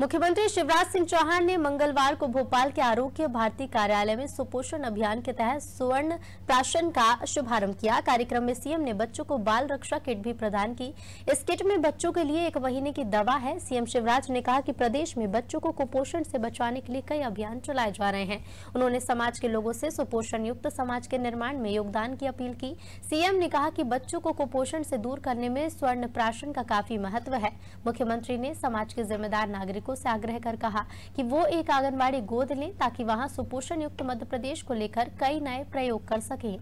मुख्यमंत्री शिवराज सिंह चौहान ने मंगलवार को भोपाल के आरोग्य भारती कार्यालय में सुपोषण अभियान के तहत सुवर्ण प्राशन का शुभारंभ किया कार्यक्रम में सीएम ने बच्चों को बाल रक्षा किट भी प्रदान की इस किट में बच्चों के लिए एक महीने की दवा है सीएम शिवराज ने कहा कि प्रदेश में बच्चों को कुपोषण से बचाने के लिए कई अभियान चलाए जा रहे हैं उन्होंने समाज के लोगों से सुपोषण युक्त समाज के निर्माण में योगदान की अपील की सीएम ने कहा की बच्चों को कुपोषण से दूर करने में स्वर्ण प्राशन का काफी महत्व है मुख्यमंत्री ने समाज के जिम्मेदार नागरिक नागरिकों से आग्रह कर कहा कि वो एक आंगनबाड़ी गोद लें ताकि वहां सुपोषण युक्त मध्य प्रदेश को लेकर कई नए प्रयोग कर सकें